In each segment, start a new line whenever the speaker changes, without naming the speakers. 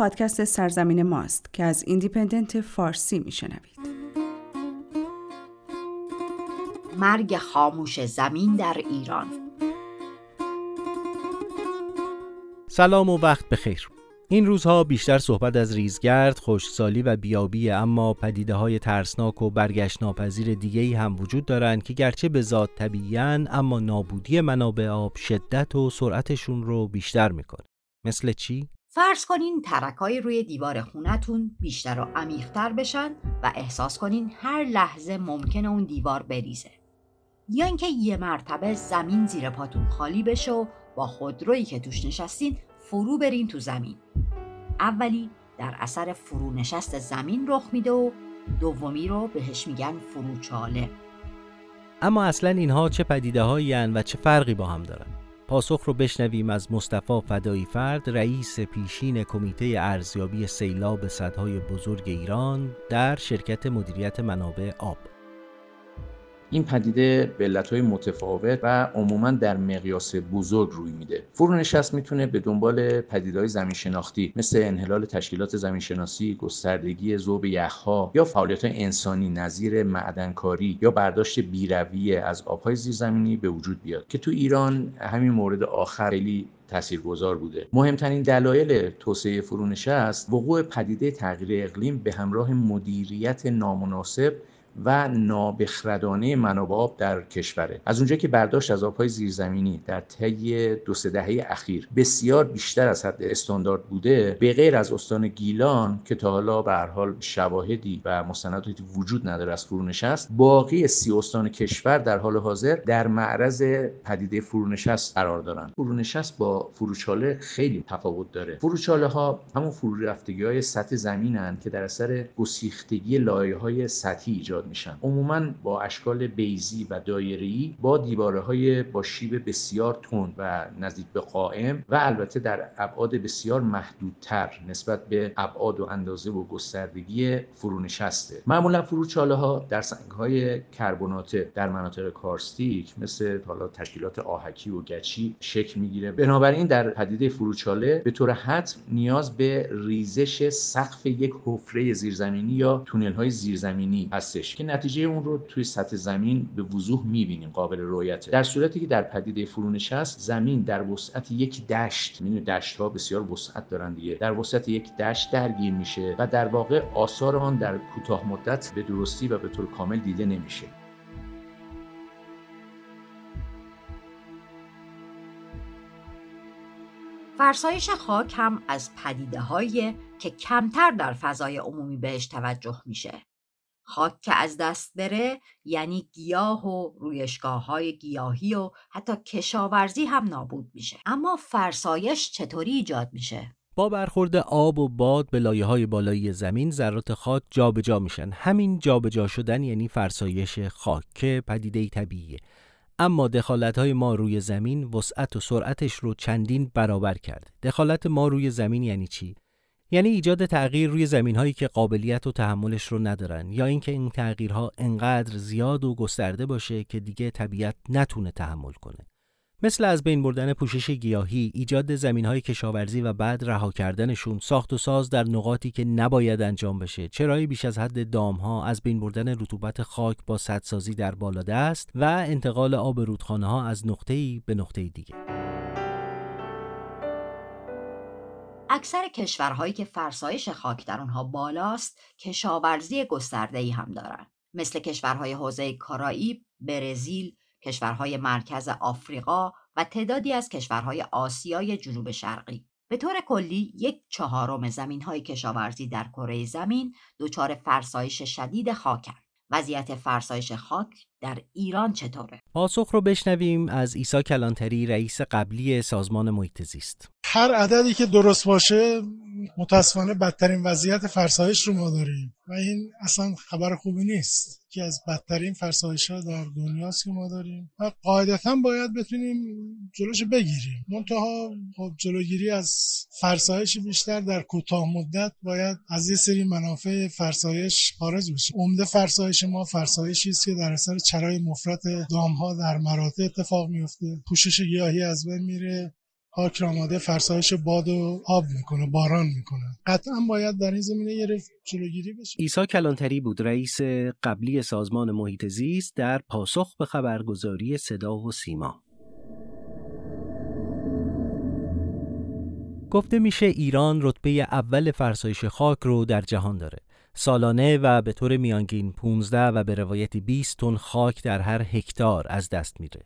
پادکست سرزمین ماست که از ایندیپندنت فارسی میشنوید مرگ خاموش زمین در ایران
سلام و وقت بخیر این روزها بیشتر صحبت از ریزگرد، خشکسالی و بیابی اما پدیده های ترسناک و برگشت ناپذیر دیگه ای هم وجود دارند که گرچه به ذات طبیعیان اما نابودی منابع آب شدت و سرعتشون رو بیشتر میکنه. مثل چی؟
فرض کنین های روی دیوار خونتون بیشتر و عمیقتر بشن و احساس کنین هر لحظه ممکنه اون دیوار بریزه یا اینکه یه مرتبه زمین زیر پاتون خالی بشه و با خودرویی که توش نشستین فرو برین تو زمین اولی در اثر نشست زمین رخ میده و دومی رو بهش میگن چاله.
اما اصلا اینها چه پدیده هایی و چه فرقی با هم دارن پاسخ رو بشنویم از مصطفی فدایی فرد رئیس پیشین کمیته ارزیابی سیلاب صدهای بزرگ ایران در شرکت مدیریت منابع آب
این پدیده به علتهای متفاوت و عموما در مقیاس بزرگ روی میده فرونشست میتونه به دنبال پدیدهای زمین شناختی مثل انحلال تشکیلات زمینشناسی، شناسی گستردگی ذوب یخها یا فعالیت انسانی نظیر معدنکاری یا برداشت بیرویه از آبهای زیرزمینی به وجود بیاد که تو ایران همین مورد آخر خیلی تاثیرگذار بوده مهمترین دلایل توسعه فرونشست وقوع پدیده تغییر اقلیم به همراه مدیریت نامناسب و نابخردانه منابع آب در کشوره از اونجا که برداشت از آبهای زیرزمینی در طی دو سه دهه اخیر بسیار بیشتر از حد استاندارد بوده به غیر از استان گیلان که تا حالا به هر حال شواهدی و مستنداتی وجود نداره از فرونشست باقی سی استان کشور در حال حاضر در معرض پدیده فرونشست قرار دارند فرونشست با فروچاله خیلی تفاوت داره فروچاله ها همون فرورفتگی سطح زمینن که در اثر گسیختگی لایه های سطحی ایجاد میشن عموما با اشکال بیزی و دایره‌ای با دیواره های با شیب بسیار تند و نزدیک به قائم و البته در ابعاد بسیار محدودتر نسبت به ابعاد و اندازه و گستردگی فرونشسته معمولا فروچاله ها در سنگ های کربناته در مناطق کارستیک مثل حالا تشکیلات آهکی و گچی شکل میگیره بنابراین در پدیده فروچاله به طور حتم نیاز به ریزش سقف یک حفره زیرزمینی یا تونل های زیرزمینی هستش که نتیجه اون رو توی سطح زمین به وضوح میبینیم قابل رویته در صورتی که در پدیده فرونشست زمین در وسعت یک دشت میدونید دشت ها بسیار وسعت دارن دیگه در وسعت یک دشت درگیر میشه و در واقع آثار آن در کوتاه مدت به درستی و به طور کامل دیده نمیشه
فرسایش خاک هم از پدیده که کمتر در فضای عمومی بهش توجه میشه. خاک که از دست بره یعنی گیاه و رویشگاه های گیاهی و حتی کشاورزی هم نابود میشه اما فرسایش چطوری ایجاد میشه با برخورد
آب و باد به لایه های بالایی زمین ذرات خاک جابجا میشن همین جابجا جا شدن یعنی فرسایش خاک که پدیده طبیعیه اما دخالت های ما روی زمین وسعت و سرعتش رو چندین برابر کرد دخالت ما روی زمین یعنی چی یعنی ایجاد تغییر روی زمین هایی که قابلیت و تحملش رو ندارن یا اینکه این تغییرها انقدر زیاد و گسترده باشه که دیگه طبیعت نتونه تحمل کنه مثل از بین بردن پوشش گیاهی، ایجاد زمین های کشاورزی و بعد رها کردنشون، ساخت و ساز در نقاطی که نباید انجام بشه، چرایی بیش از حد دام ها، از بین بردن رطوبت خاک با سدسازی در بالا دست و انتقال آب رودخانه ها از نقطه‌ای به نقطه دیگه.
اکثر کشورهایی که فرسایش خاک در آنها بالاست کشاورزی ای هم دارند مثل کشورهای حوزه کارائیب، برزیل، کشورهای مرکز آفریقا و تعدادی از کشورهای آسیای جنوب شرقی. به طور کلی یک چهارم زمین های کشاورزی در کره زمین دچار فرسایش شدید خاکند. وضعیت فرسایش خاک در ایران چطوره؟
پاسخ رو بشنویم از عیسی کلانتری رئیس قبلی سازمان محیط زیست. هر عددی که درست باشه متاسفانه بدترین وضعیت فرسایش رو ما داریم و این اصلا خبر خوبی نیست که از بدترین فرسایش ها در دنیاست که ما داریم و قاعدتا باید بتونیم جلوش بگیریم منتها خب جلوگیری از فرسایش بیشتر در کوتاه مدت باید از یه سری منافع فرسایش خارج بشه عمده فرسایش ما فرسایشی است که در اثر چرای مفرت دامها در مراتع اتفاق میفته پوشش گیاهی از بین میره خاک آماده فرسایش باد و آب میکنه باران میکنه قطعا باید در این زمینه یه جلوگیری بشه ایسا کلانتری بود رئیس قبلی سازمان محیط زیست در پاسخ به خبرگزاری صدا و سیما گفته میشه ایران رتبه اول فرسایش خاک رو در جهان داره سالانه و به طور میانگین 15 و به روایت 20 تن خاک در هر هکتار از دست میره.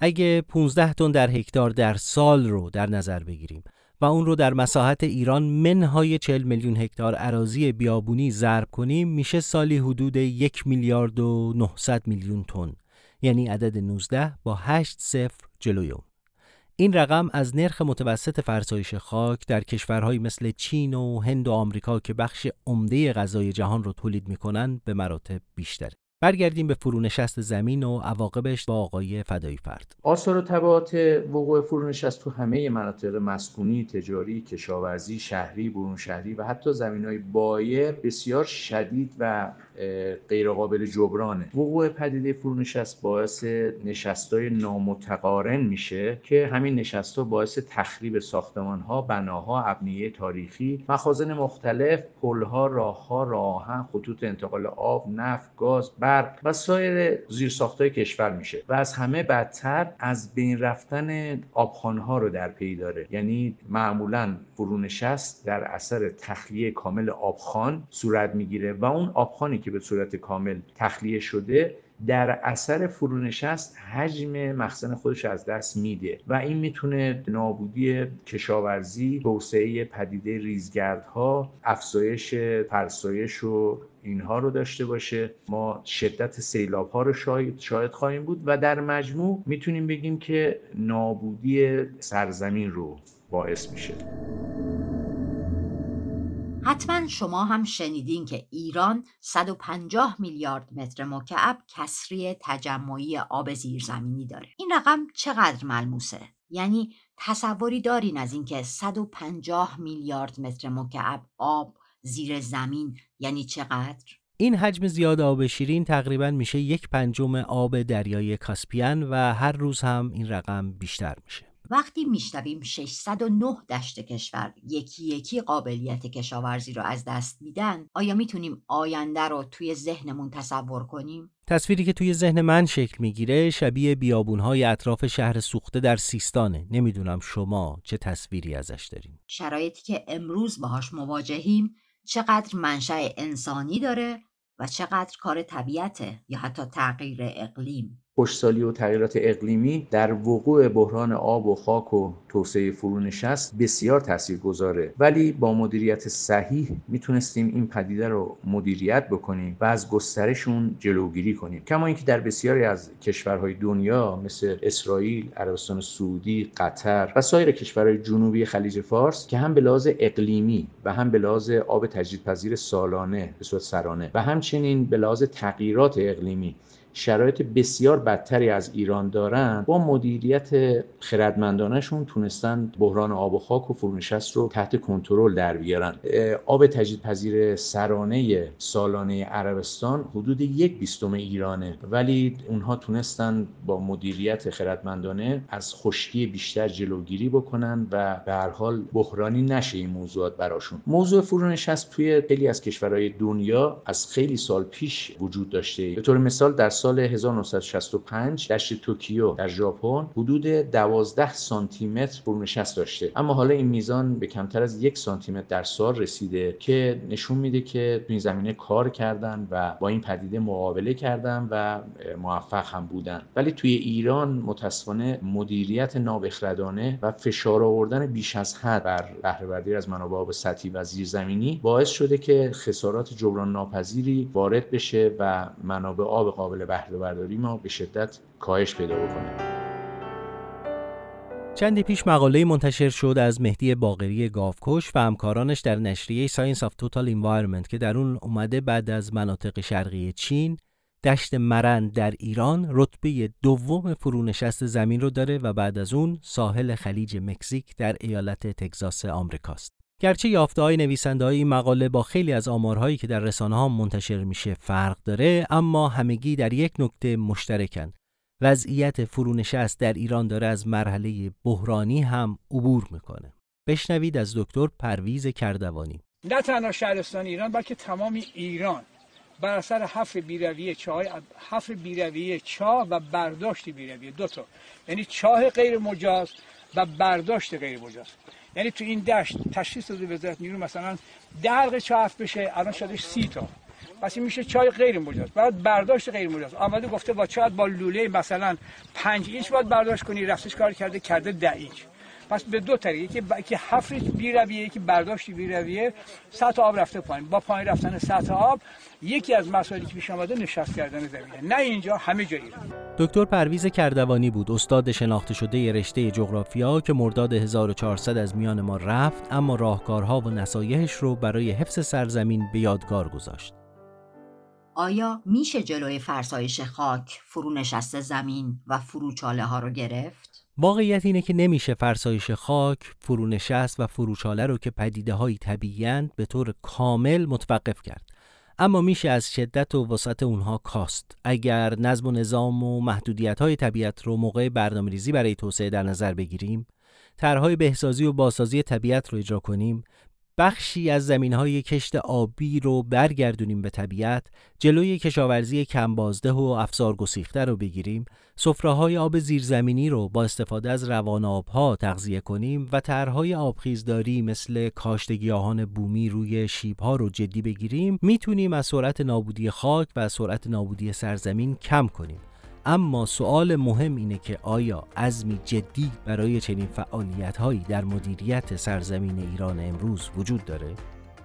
اگه 15 تن در هکتار در سال رو در نظر بگیریم و اون رو در مساحت ایران منهای 40 میلیون هکتار اراضی بیابونی ضرب کنیم میشه سالی حدود 1 میلیارد و 900 میلیون تن یعنی عدد 19 با 8 صفر جلوی اون. این رقم از نرخ متوسط فرسایش خاک در کشورهایی مثل چین و هند و آمریکا که بخش عمده غذای جهان را تولید می‌کنند به مراتب بیشتره. برگردیم به فرونشست زمین و عواقبش با آقای فدایی فرد
آثار و طبعات وقوع فرونشست تو همه مناطق مسکونی تجاری کشاورزی شهری برون شهری و حتی زمین های بایر بسیار شدید و غیرقابل جبرانه وقوع پدیده فرونشست باعث های نامتقارن میشه که همین ها باعث تخریب ساختمان ها بناها ابنیه تاریخی مخازن مختلف پلها راهها راهن خطوط انتقال آب نفت گاز برق و سایر زیرساختهای کشور میشه و از همه بدتر از بین رفتن آبخانها رو در پی داره یعنی معمولا فرونشست در اثر تخلیه کامل آبخان صورت میگیره و اون آبخانی که به صورت کامل تخلیه شده در اثر فرونشست حجم مخزن خودش از دست میده و این میتونه نابودی کشاورزی توسعه پدیده ریزگردها افزایش فرسایش و اینها رو داشته باشه ما شدت سیلاب ها رو شاید, شاید خواهیم بود و در مجموع میتونیم بگیم که نابودی سرزمین رو باعث میشه
حتما شما هم شنیدین که ایران 150 میلیارد متر مکعب کسری تجمعی آب زیرزمینی داره این رقم چقدر ملموسه یعنی تصوری دارین از اینکه 150 میلیارد متر مکعب آب زیر زمین یعنی چقدر
این حجم زیاد آب شیرین تقریبا میشه یک پنجم آب دریای کاسپیان و هر روز هم این رقم بیشتر
میشه وقتی میشنویم 609 دشت کشور یکی یکی قابلیت کشاورزی رو از دست میدن آیا میتونیم آینده رو توی ذهنمون تصور کنیم
تصویری که توی ذهن من شکل میگیره شبیه بیابونهای اطراف شهر سوخته در سیستانه نمیدونم شما چه تصویری ازش داریم
شرایطی که امروز باهاش مواجهیم چقدر منشأ انسانی داره و چقدر کار طبیعته یا حتی تغییر اقلیم
سالی و تغییرات اقلیمی در وقوع بحران آب و خاک و توسعه فرونشست بسیار گذاره ولی با مدیریت صحیح میتونستیم این پدیده رو مدیریت بکنیم و از گسترشون جلوگیری کنیم کما اینکه در بسیاری از کشورهای دنیا مثل اسرائیل، عربستان سعودی، قطر و سایر کشورهای جنوبی خلیج فارس که هم به لحاظ اقلیمی و هم به لحاظ آب تجدیدپذیر سالانه به صورت سرانه و همچنین به لحاظ تغییرات اقلیمی شرایط بسیار بدتری از ایران دارن با مدیریت خردمندانشون تونستن بحران آب و خاک و فرونشست رو تحت کنترل در بیارن آب تجدیدپذیر سرانه سالانه عربستان حدود یک بیستم ایرانه ولی اونها تونستن با مدیریت خردمندانه از خشکی بیشتر جلوگیری بکنن و به هر حال بحرانی نشه این موضوعات براشون موضوع فرونشست توی خیلی از کشورهای دنیا از خیلی سال پیش وجود داشته به طور مثال در سال 1965 دشت توکیو در ژاپن حدود 12 سانتی متر فرونشست داشته اما حالا این میزان به کمتر از یک سانتی متر در سال رسیده که نشون میده که تو این زمینه کار کردن و با این پدیده مقابله کردن و موفق هم بودن ولی توی ایران متاسفانه مدیریت نابخردانه و فشار آوردن بیش از حد بر بهرهبردی از منابع آب سطحی و زیرزمینی باعث شده که خسارات جبران ناپذیری وارد بشه و منابع آب قابل بهره برداری ما به شدت کاهش پیدا بکنه
چندی پیش مقاله منتشر شد از مهدی باقری گاوکش و همکارانش در نشریه ساینس آف توتال انوایرمنت که در اون اومده بعد از مناطق شرقی چین دشت مرند در ایران رتبه دوم فرونشست زمین رو داره و بعد از اون ساحل خلیج مکزیک در ایالت تگزاس آمریکاست. گرچه یافته های نویسنده های مقاله با خیلی از آمارهایی که در رسانه ها منتشر میشه فرق داره اما همگی در یک نکته مشترکن وضعیت فرونشست در ایران داره از مرحله بحرانی هم عبور میکنه بشنوید از دکتر پرویز کردوانی
نه تنها شهرستان ایران بلکه تمام ایران بر اثر حفر بیرویه چاه حفر بیرویه چاه و برداشت بیرویه دو تا یعنی چاه غیر مجاز و برداشت غیر مجاز یعنی تو این دشت تشخیص داده وزارت نیرو مثلا ده حلقه چاف بشه الان شده سی تا پس میشه چای غیر مجاز بعد برداشت غیر مجاز آمده گفته با چاید با لوله مثلا پنج اینچ باید برداشت کنی رفتش کار کرده کرده ده اینچ پس به دو طریقه، یکی که حفر بی رویه یکی برداشت بی رویه سطح آب رفته پایین با پایین رفتن سطح آب یکی از مسائلی که پیش اومده نشست کردن زمینه نه اینجا همه جایی
دکتر پرویز کردوانی بود استاد شناخته شده رشته جغرافیا که مرداد 1400 از میان ما رفت اما راهکارها و نصایحش رو برای حفظ سرزمین به یادگار گذاشت
آیا میشه جلوی فرسایش خاک، فرونشست زمین و فروچاله ها رو گرفت؟ واقعیت
اینه که نمیشه فرسایش خاک، فرونشست و فروچاله رو که پدیده های طبیعیند به طور کامل متوقف کرد. اما میشه از شدت و وسعت اونها کاست اگر نظم و نظام و محدودیت های طبیعت رو موقع برنامه ریزی برای توسعه در نظر بگیریم طرحهای بهسازی و باسازی طبیعت رو اجرا کنیم بخشی از زمینهای کشت آبی رو برگردونیم به طبیعت جلوی کشاورزی کمبازده و افزار گسیخته رو بگیریم سفرههای آب زیرزمینی رو با استفاده از روان آبها تغذیه کنیم و طرحهای آبخیزداری مثل کاشت گیاهان بومی روی شیبها رو جدی بگیریم میتونیم از سرعت نابودی خاک و سرعت نابودی سرزمین کم کنیم اما سوال مهم اینه که آیا عزمی جدی برای چنین فعالیت هایی در مدیریت سرزمین ایران امروز وجود داره؟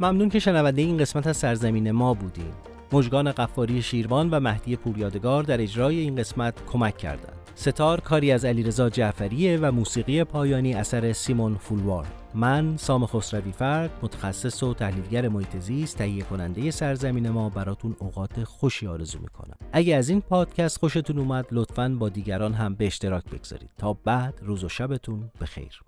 ممنون که شنونده این قسمت از سرزمین ما بودیم. مجگان قفاری شیروان و مهدی پوریادگار در اجرای این قسمت کمک کردند. ستار کاری از علیرضا جعفریه و موسیقی پایانی اثر سیمون فولوار من سام خسروی فرد متخصص و تحلیلگر محیط زیست تهیه کننده سرزمین ما براتون اوقات خوشی آرزو میکنم اگه از این پادکست خوشتون اومد لطفا با دیگران هم به اشتراک بگذارید تا بعد روز و شبتون بخیر